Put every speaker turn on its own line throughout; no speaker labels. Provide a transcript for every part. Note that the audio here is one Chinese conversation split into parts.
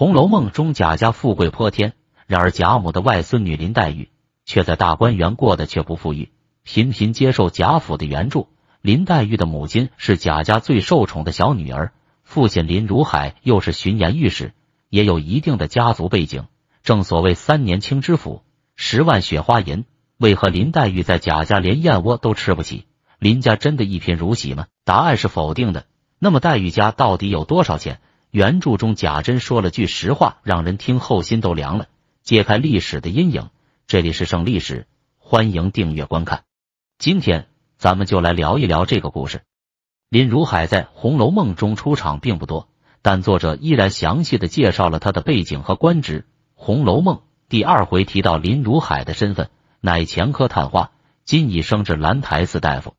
《红楼梦》中，贾家富贵泼天，然而贾母的外孙女林黛玉却在大观园过得却不富裕，频频接受贾府的援助。林黛玉的母亲是贾家最受宠的小女儿，父亲林如海又是巡盐御史，也有一定的家族背景。正所谓三年清知府，十万雪花银。为何林黛玉在贾家连燕窝都吃不起？林家真的一贫如洗吗？答案是否定的。那么黛玉家到底有多少钱？原著中，贾珍说了句实话，让人听后心都凉了。揭开历史的阴影，这里是胜历史，欢迎订阅观看。今天咱们就来聊一聊这个故事。林如海在《红楼梦》中出场并不多，但作者依然详细的介绍了他的背景和官职。《红楼梦》第二回提到林如海的身份，乃前科探花，今已升至兰台寺大夫。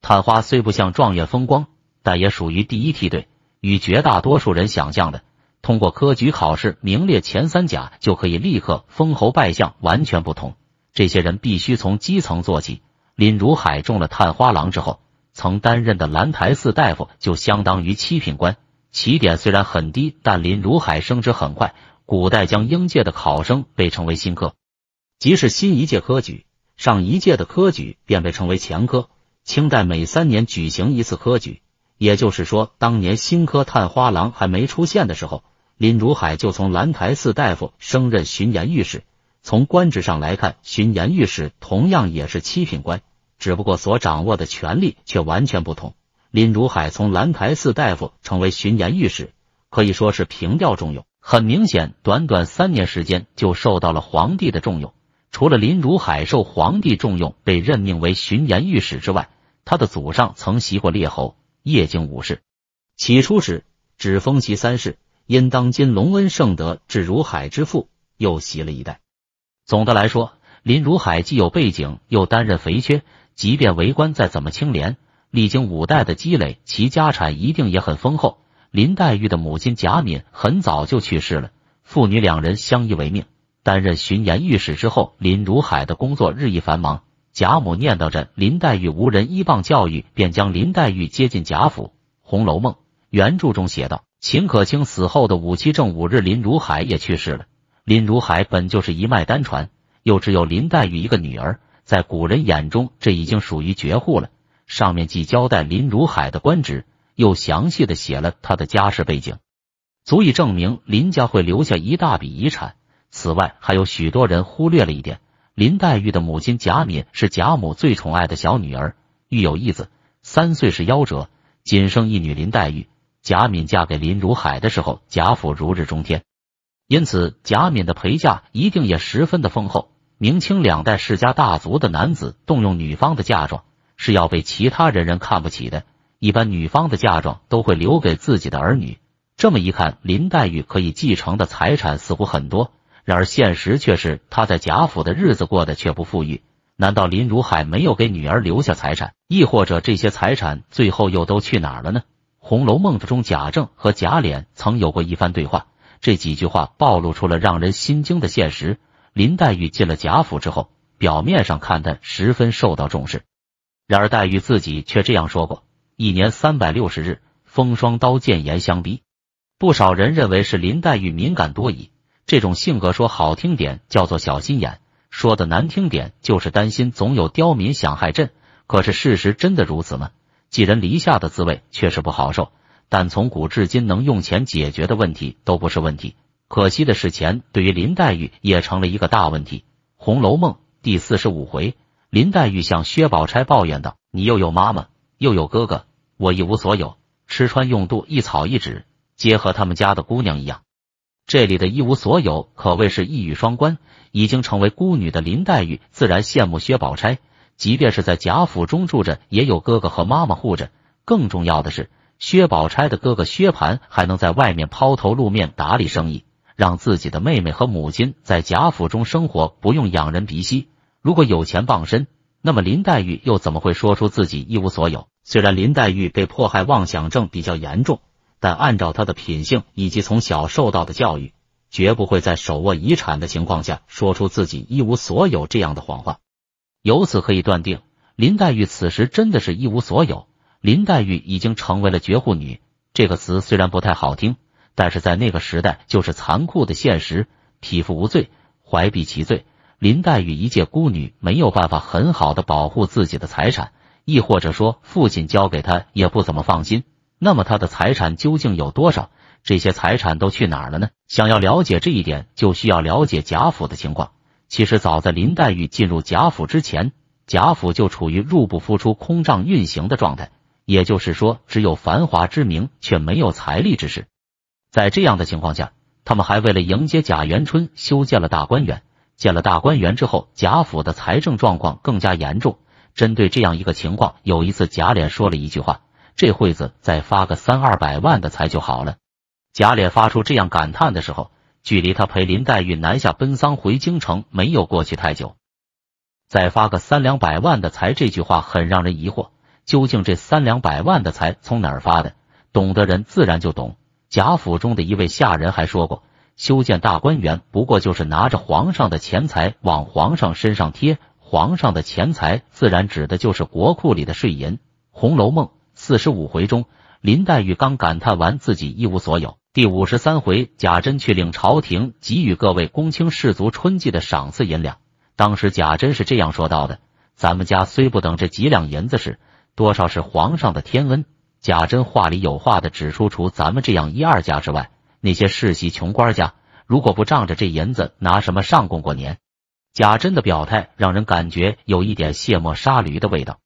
探花虽不像状元风光，但也属于第一梯队。与绝大多数人想象的，通过科举考试名列前三甲就可以立刻封侯拜相完全不同。这些人必须从基层做起。林如海中了探花郎之后，曾担任的兰台寺大夫就相当于七品官。起点虽然很低，但林如海升职很快。古代将应届的考生被称为新科，即是新一届科举；上一届的科举便被称为前科。清代每三年举行一次科举。也就是说，当年新科探花郎还没出现的时候，林如海就从兰台寺大夫升任巡盐御史。从官职上来看，巡盐御史同样也是七品官，只不过所掌握的权力却完全不同。林如海从兰台寺大夫成为巡盐御史，可以说是平调重用。很明显，短短三年时间就受到了皇帝的重用。除了林如海受皇帝重用，被任命为巡盐御史之外，他的祖上曾袭过列侯。夜静五世起初时只封其三世，因当今隆恩盛德，至如海之父，又袭了一代。总的来说，林如海既有背景，又担任肥缺，即便为官再怎么清廉，历经五代的积累，其家产一定也很丰厚。林黛玉的母亲贾敏很早就去世了，父女两人相依为命。担任巡盐御史之后，林如海的工作日益繁忙。贾母念叨着林黛玉无人依傍教育，便将林黛玉接进贾府。《红楼梦》原著中写道，秦可卿死后的五七正五日，林如海也去世了。林如海本就是一脉单传，又只有林黛玉一个女儿，在古人眼中，这已经属于绝户了。上面既交代林如海的官职，又详细的写了他的家世背景，足以证明林家会留下一大笔遗产。此外，还有许多人忽略了一点。林黛玉的母亲贾敏是贾母最宠爱的小女儿，育有一子，三岁是夭折，仅剩一女林黛玉。贾敏嫁给林如海的时候，贾府如日中天，因此贾敏的陪嫁一定也十分的丰厚。明清两代世家大族的男子动用女方的嫁妆是要被其他人人看不起的，一般女方的嫁妆都会留给自己的儿女。这么一看，林黛玉可以继承的财产似乎很多。然而现实却是，他在贾府的日子过得却不富裕。难道林如海没有给女儿留下财产？亦或者这些财产最后又都去哪儿了呢？《红楼梦》之中，贾政和贾琏曾有过一番对话，这几句话暴露出了让人心惊的现实。林黛玉进了贾府之后，表面上看她十分受到重视，然而黛玉自己却这样说过：“一年三百六十日，风霜刀剑严相逼。”不少人认为是林黛玉敏感多疑。这种性格说好听点叫做小心眼，说的难听点就是担心总有刁民想害朕。可是事实真的如此吗？寄人篱下的滋味确实不好受。但从古至今，能用钱解决的问题都不是问题。可惜的是，钱对于林黛玉也成了一个大问题。《红楼梦》第四十五回，林黛玉向薛宝钗抱怨道：“你又有妈妈，又有哥哥，我一无所有，吃穿用度一草一纸，皆和他们家的姑娘一样。”这里的一无所有可谓是一语双关。已经成为孤女的林黛玉自然羡慕薛宝钗，即便是在贾府中住着，也有哥哥和妈妈护着。更重要的是，薛宝钗的哥哥薛蟠还能在外面抛头露面打理生意，让自己的妹妹和母亲在贾府中生活不用仰人鼻息。如果有钱傍身，那么林黛玉又怎么会说出自己一无所有？虽然林黛玉被迫害妄想症比较严重。但按照他的品性以及从小受到的教育，绝不会在手握遗产的情况下说出自己一无所有这样的谎话。由此可以断定，林黛玉此时真的是一无所有。林黛玉已经成为了绝户女，这个词虽然不太好听，但是在那个时代就是残酷的现实。匹夫无罪，怀璧其罪。林黛玉一介孤女，没有办法很好的保护自己的财产，亦或者说父亲交给她也不怎么放心。那么他的财产究竟有多少？这些财产都去哪儿了呢？想要了解这一点，就需要了解贾府的情况。其实早在林黛玉进入贾府之前，贾府就处于入不敷出、空账运行的状态，也就是说，只有繁华之名，却没有财力之时。在这样的情况下，他们还为了迎接贾元春，修建了大观园。建了大观园之后，贾府的财政状况更加严重。针对这样一个情况，有一次贾琏说了一句话。这会子再发个三二百万的财就好了。贾琏发出这样感叹的时候，距离他陪林黛玉南下奔丧回京城没有过去太久。再发个三两百万的财，这句话很让人疑惑，究竟这三两百万的财从哪儿发的？懂得人自然就懂。贾府中的一位下人还说过，修建大观园不过就是拿着皇上的钱财往皇上身上贴，皇上的钱财自然指的就是国库里的税银，《红楼梦》。四十五回中，林黛玉刚感叹完自己一无所有。第五十三回，贾珍去领朝廷给予各位公卿士卒春季的赏赐银两，当时贾珍是这样说到的：“咱们家虽不等这几两银子是，多少是皇上的天恩。”贾珍话里有话的指出，除咱们这样一二家之外，那些世袭穷官家如果不仗着这银子，拿什么上供过年？贾珍的表态让人感觉有一点卸磨杀驴的味道。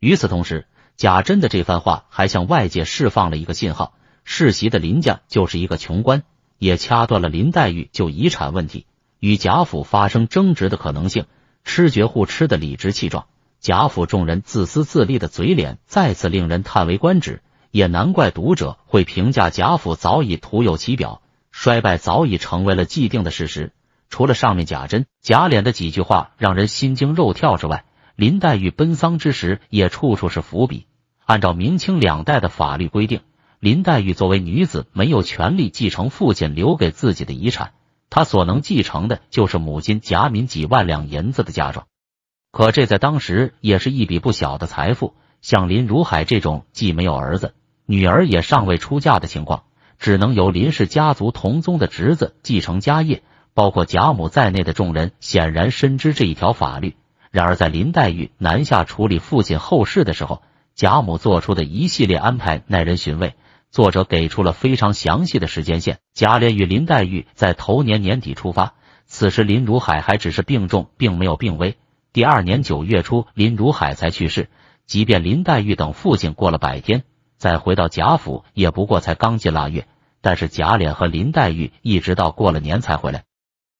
与此同时，贾珍的这番话还向外界释放了一个信号：世袭的林家就是一个穷官，也掐断了林黛玉就遗产问题与贾府发生争执的可能性。吃绝户吃的理直气壮，贾府众人自私自利的嘴脸再次令人叹为观止。也难怪读者会评价贾府早已徒有其表，衰败早已成为了既定的事实。除了上面贾珍、贾琏的几句话让人心惊肉跳之外，林黛玉奔丧之时也处处是伏笔。按照明清两代的法律规定，林黛玉作为女子，没有权利继承父亲留给自己的遗产，她所能继承的，就是母亲贾敏几万两银子的嫁妆。可这在当时也是一笔不小的财富。像林如海这种既没有儿子，女儿也尚未出嫁的情况，只能由林氏家族同宗的侄子继承家业。包括贾母在内的众人显然深知这一条法律。然而，在林黛玉南下处理父亲后事的时候，贾母做出的一系列安排耐人寻味，作者给出了非常详细的时间线。贾琏与林黛玉在头年年底出发，此时林如海还只是病重，并没有病危。第二年九月初，林如海才去世。即便林黛玉等父亲过了百天，再回到贾府，也不过才刚进腊月。但是贾琏和林黛玉一直到过了年才回来，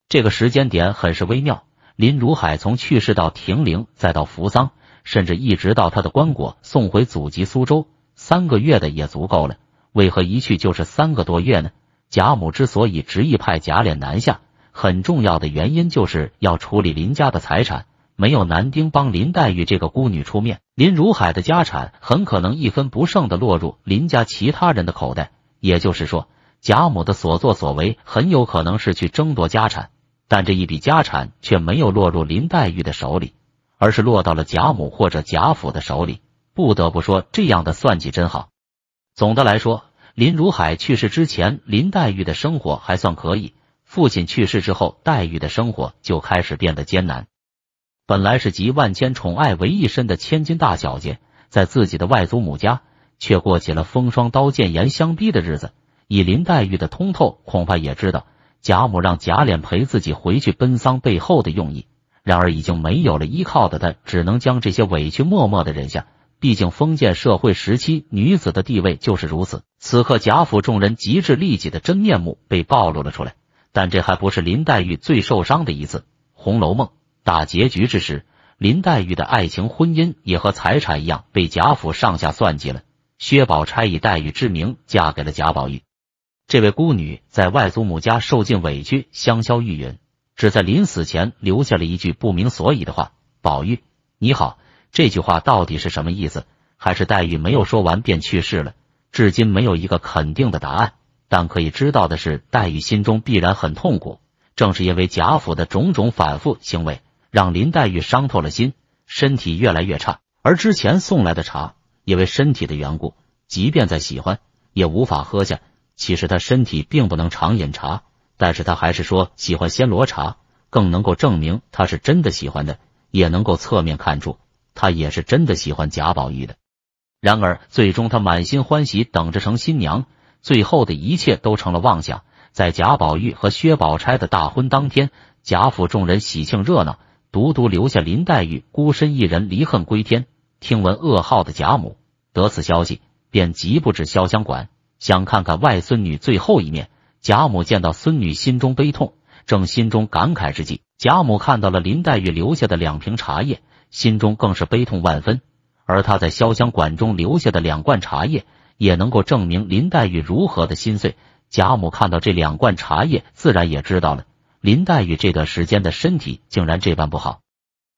这个时间点很是微妙。林如海从去世到停灵，再到扶桑，甚至一直到他的棺椁送回祖籍苏州，三个月的也足够了。为何一去就是三个多月呢？贾母之所以执意派贾琏南下，很重要的原因就是要处理林家的财产。没有男丁帮林黛玉这个孤女出面，林如海的家产很可能一分不剩的落入林家其他人的口袋。也就是说，贾母的所作所为很有可能是去争夺家产，但这一笔家产却没有落入林黛玉的手里。而是落到了贾母或者贾府的手里。不得不说，这样的算计真好。总的来说，林如海去世之前，林黛玉的生活还算可以；父亲去世之后，黛玉的生活就开始变得艰难。本来是集万千宠爱为一身的千金大小姐，在自己的外祖母家却过起了风霜刀剑严相逼的日子。以林黛玉的通透，恐怕也知道贾母让贾琏陪自己回去奔丧背后的用意。然而，已经没有了依靠的她，只能将这些委屈默默的忍下。毕竟，封建社会时期女子的地位就是如此。此刻，贾府众人极致利己的真面目被暴露了出来。但这还不是林黛玉最受伤的一次。《红楼梦》大结局之时，林黛玉的爱情、婚姻也和财产一样，被贾府上下算计了。薛宝钗以黛玉之名嫁给了贾宝玉，这位孤女在外祖母家受尽委屈，香消玉殒。只在临死前留下了一句不明所以的话：“宝玉，你好。”这句话到底是什么意思？还是黛玉没有说完便去世了？至今没有一个肯定的答案。但可以知道的是，黛玉心中必然很痛苦。正是因为贾府的种种反复行为，让林黛玉伤透了心，身体越来越差。而之前送来的茶，因为身体的缘故，即便再喜欢，也无法喝下。其实她身体并不能常饮茶。但是他还是说喜欢仙罗茶，更能够证明他是真的喜欢的，也能够侧面看出他也是真的喜欢贾宝玉的。然而，最终他满心欢喜等着成新娘，最后的一切都成了妄想。在贾宝玉和薛宝钗的大婚当天，贾府众人喜庆热闹，独独留下林黛玉孤身一人离恨归天。听闻噩耗的贾母得此消息，便急不至潇湘馆，想看看外孙女最后一面。贾母见到孙女，心中悲痛，正心中感慨之际，贾母看到了林黛玉留下的两瓶茶叶，心中更是悲痛万分。而她在潇湘馆中留下的两罐茶叶，也能够证明林黛玉如何的心碎。贾母看到这两罐茶叶，自然也知道了林黛玉这段时间的身体竟然这般不好。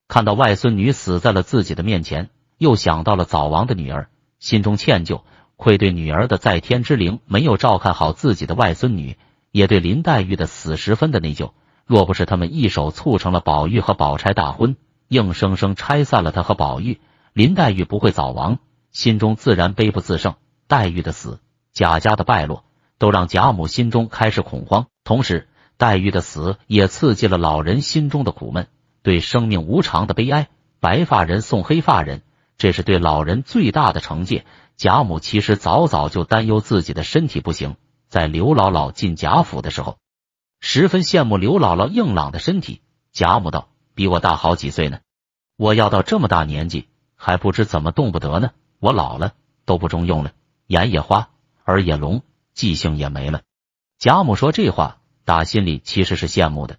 看到外孙女死在了自己的面前，又想到了早亡的女儿，心中歉疚。愧对女儿的在天之灵，没有照看好自己的外孙女，也对林黛玉的死十分的内疚。若不是他们一手促成了宝玉和宝钗大婚，硬生生拆散了他和宝玉，林黛玉不会早亡，心中自然悲不自胜。黛玉的死，贾家的败落，都让贾母心中开始恐慌。同时，黛玉的死也刺激了老人心中的苦闷，对生命无常的悲哀。白发人送黑发人，这是对老人最大的惩戒。贾母其实早早就担忧自己的身体不行，在刘姥姥进贾府的时候，十分羡慕刘姥姥硬朗的身体。贾母道：“比我大好几岁呢，我要到这么大年纪还不知怎么动不得呢。我老了都不中用了，眼也花，耳也聋，记性也没了。”贾母说这话，打心里其实是羡慕的，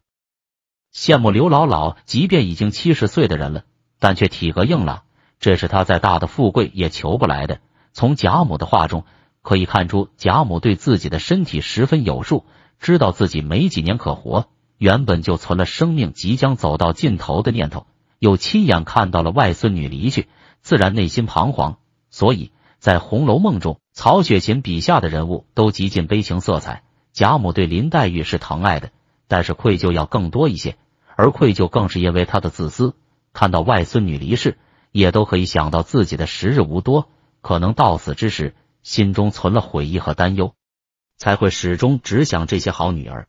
羡慕刘姥姥，即便已经七十岁的人了，但却体格硬朗，这是她再大的富贵也求不来的。从贾母的话中可以看出，贾母对自己的身体十分有数，知道自己没几年可活。原本就存了生命即将走到尽头的念头，又亲眼看到了外孙女离去，自然内心彷徨。所以在《红楼梦》中，曹雪芹笔下的人物都极尽悲情色彩。贾母对林黛玉是疼爱的，但是愧疚要更多一些，而愧疚更是因为她的自私。看到外孙女离世，也都可以想到自己的时日无多。可能到死之时，心中存了悔意和担忧，才会始终只想这些好女儿。